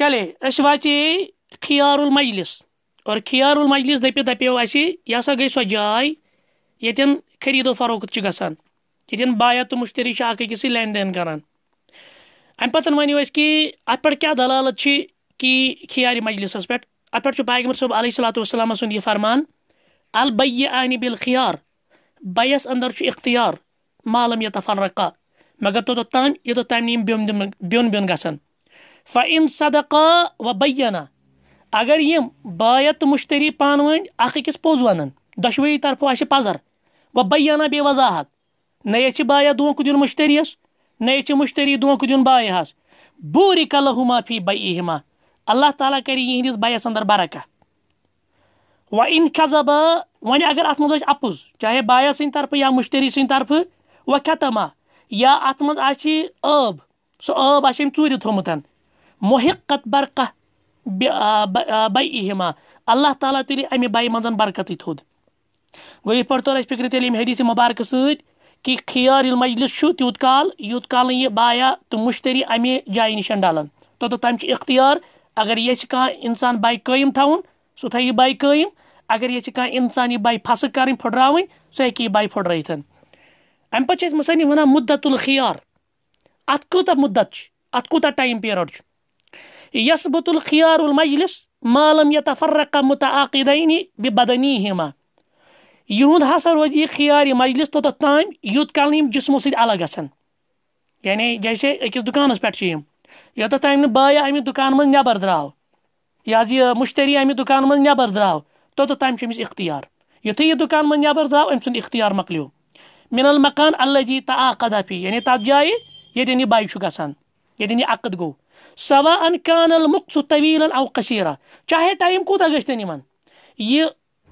چلے اس واچے خیار المجلس اور خیار المجلس دپہ دپیو اس یہ سا گئی سو جائے یتن خرید و فروخت گسان یتن بایا تو مشتری شاہ کے کسی لین دین کران امہ پتہ ونو اس کہ اتھ پہ کیا دلالت چھ کہ خیار مجلس اس پہ اتھ پہ پیغمبر صاحب علیہ الصلوۃ والسلام سن یہ فرمان البیعان بالخیار بیس اندر چھ اختیار مالم یتفرقا مگر تو تو تان یہ تو تان نیم بیون بیون گسان و صدقہ و بئنہ اگر یم بایت مشتری پانہ پانوی أکِس پوٚز ونان دۄشوٕے طرفو آ پزر و بہ بے وضاحت چھِ بایا دیُن دک مشتریس نیس مشتری دونک دون بایہ بوری قلہ کلہُ معافی بہ ہِما اللہ تعالیٰ کری یہس بیس اندر برکہ و اِن خذبا وۄنۍ اگر منٛز آسہِ اپ چاہے بایا سٕنٛدِ طرفہٕ یا مشتری طرفہٕ و ختما یا منٛز آسہِ ٲب سُہ ٲب آسہِ أمۍ ژوٗرِ تھوٚمُت محقت برقہ برکہ بائے اللہ تعالیٰ تلے ام بائی مز برکت تھو گو یہ پور فکر تیل امدہ مبارکہ ستیاس تیوت کال یوت کال بایا تو مشتری امے جائہ نشن ڈلان توت اختیار اگر یہ انسان بائی قایم تھو سی بائی قائم اگر یہ بائی پھس کریں پھٹرا سہی بائی پھٹرائت ام پتہ مصانیف وا مدت الخیار ات كو مدت ات کوتہ ٹائم پیرڈ يثبت الخيار المجلس ما لم يتفرق متعاقدين ببدنيهما يهود حصل روزِ خيار خیار مجلس توٚتَتھ تام یوٚت کال نہٕ یِم جِسمو سۭتۍ يعني الگ گژھن یعنی جیسے أکِس دُکانَس پٮ۪ٹھ چھِ یِم یوٚتَتھ تام نہٕ بایا اَمہِ دُکان درٛاو یہِ حظ یہِ مُشتری اَمہِ دُکان منٛز درٛاو تو تام شمس اختيار اِختیار یُتھُے من نبر درٛاو امسن اختيار اِختیار من المكان الذي تعاقد فيه يعني آ يدني بايشو تَتھ يدني عقد گوٚو سوا ان کان المقص طویل قصیرا چاہے ٹائم کوت گن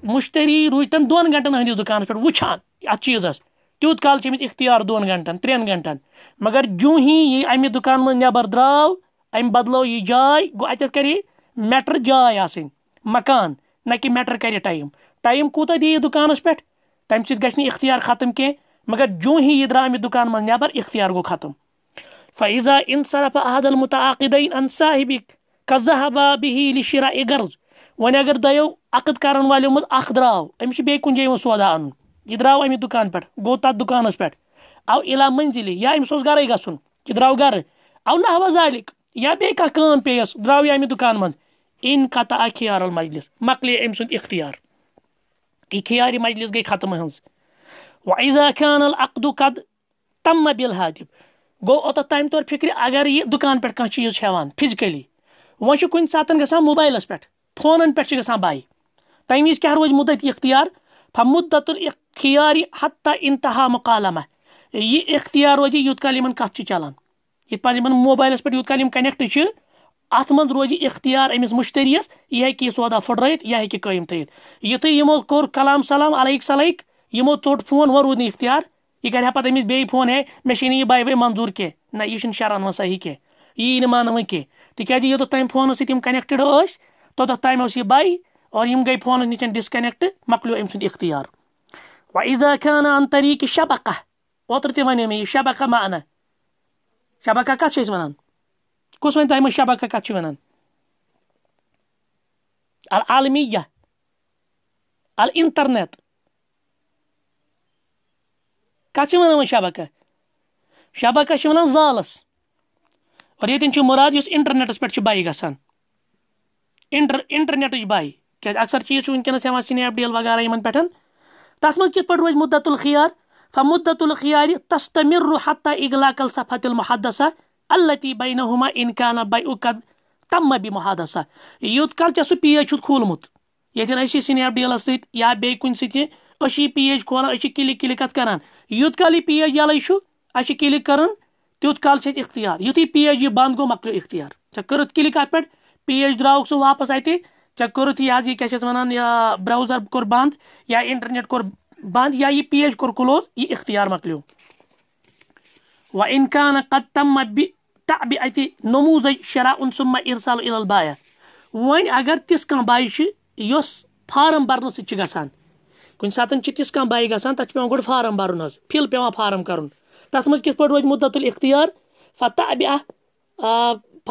مشتری تم دون گنٹن ہندس دکان پہ وچان ات چیز تیوت کال اختیار دون گنٹن ترین گنٹن مگر جو ہی یہ امہ دکان نبر درو ام بدلو یہ جائے گو ات کری میٹر جائے آسن مکان نہ کہ میٹر کرے ٹائم ٹائم دی دکان پہ تمہ سیک اختیار ختم کی مگر جو ہی یہ درا امہ دکان نبر اختیار گو ختم فإذا انصرف أحد المتعاقدين عن صاحبك كذهب به لشراء قرض وۄنۍ اگر دۄیو عقد كارن والیو منٛز اکھ درٛاو أمِس چھُ بیٚیہِ کُنہِ جایہِ یِوان سودا اَنُن یہِ درٛاو اَمہِ پر آو إلى منزلي یا أمِس اوس گَرَے يدراو یہِ آو نہوا ذالِک یا بیٚیہِ کانٛہہ کٲم درٛاو يا أمي دوكان من اِن قطع اخیار المجلس مقلي أمۍ سُنٛد اِختیار اِخیارِ مجلس گٔے ختمہٕ ہٕنٛز وَ ایٖزا خان العقدُ قد تم بِل گو اوتت تام طور فکر اگر یہ دکان پہ کھانا چیز ہاں فزکلی وہ کن سات گا موبائلس پہ فون پہ گا بائی تم وز کیا روز مدت اختیار مدت الختار حتہ انتہا مقالمہ یہ اختیار روز یوت کال ان کت چلان یت پہ ان موبائلس پہ یوت کال کنیکٹ کی ات من روز اختیار امس مشتری یہ ہے یہ سودا پھٹرت یہ ہوں قائم تھی یتھے ہمو کور کلام سلام علیک سلیک ہمو ٹوٹ فون وہ رود نیتار یہ کرا پہ تمہس بیے فون ہے مجھے یہ بائی بائی منظور کی نا یہ شران وسا یہ کی مان و کی تیز یہ تم فون سی تم کنیکٹڈ یس توتھ تم اس بائی اور یہ گئی فون نش ڈسکنیکٹ مکلو ام سن اختیار و عزا خان ان طریقہ شبقہ اوتر تہ ویم یہ شبقہ مانا شبقہ کت و کس و تم شبقہ کت و العالمیہ الانٹرنیٹ تک ویسے شبقہ شبقہ ونان زالس اور یعن مراد اس انٹرنیٹس پائے گا انٹر انٹرنیٹ بائی کی اکثر چیز و ورکس سنیپ ڈیل وغیرہ یا تقریبا روز مدت الخار فہ مدت الخیار تس تمیر رحتہ اقلاقل صفت المحدہ الطی بے نحما اینکانہ بائے اقد تمبی محدہ یوت کال چھ سم پیچھ کھول مت یو اے سنیپ یا بیٚیہِ کُنہِ سۭتۍ أشي پیج کھولان أشي کلک کلک ات کران یوت کال یہ پیج یلے چھو اچھے کلک کرن تیوت کال چھت اختیار یتھی پیج یہ بند گو مکلو اختیار چھ کرت کلک ات پٹ پیج دراوک سو واپس اتے چھ کرت یہ یہ کیا ونان یا براؤزر کور بند یا انٹرنیٹ کور بند یا یہ پیج کور کلوز یہ اختیار مکلیو و ان كان قد تم بتعبئه نموذج شراء ثم ارسال الى البائع وۄنۍ اگر تِژھ کانٛہہ باے چھِ یۄس فارم برنہٕ سۭتۍ چھِ گژھان کُنہِ ساتہٕ کن سات تص کان بائی گھر پڑ فارم برن حس پارم کر تم من کت پہ روید متل اختیار فتح اب اخ آ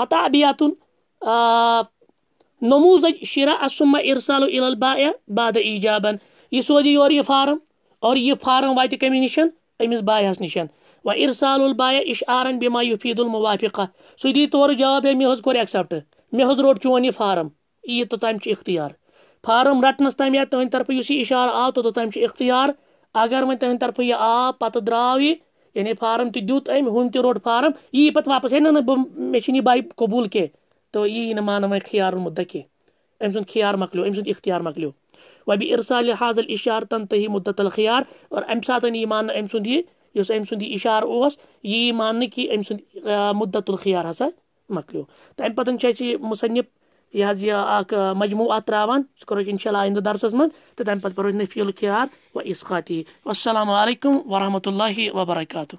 فتح ابیتن آ نموز دد شیرہ اسمہ ارسال البایہ بادہ ایجابن یہِ سوی یور یہِ فارم او یہ فارم أمِس بایَس نِش امس اِرسال نشن اِشعارن بِما البایہ اشارن سُہ یفید تورٕ جواب ہے مےٚ حظ کوٚر ایٚکسیٚپٹ مےٚ حظ روٚٹ چون یہِ فارم توٚتام چھُ اِختیار فارم رٹنس تام یا تہندِ طرفہ اس یہ اشار آو توتھ تام اختیار اگر وی تہندِ طرفہ یہ آو پتہ درو یہ یعنی فارم تہ دیت ام ہن تہ روٹ فارم یہ پت واپس ہے نا مے چھ بائی قبول کی تو یہ نہ مان وی خیار المدہ کی ام سند خیار مکلو ام سند اختیار مکلو وبی ارسال لحاظ الشار تنتہی مدت الخیار اور ام سات یہ مان ام سند یہ ام سند اشار اس یہ مان کہ ام سند مدت الخیار ہسا مکلو تمہ پتہ چھ مصنف یہِ یہِ حظ یہ ترٛاوان سُہ تران أسۍ اِنشاء اللہ ہندو درسس منت کرو نفیل خیار و اس خاتی السلام علیکم و رحمۃ اللہ وبرکاتہ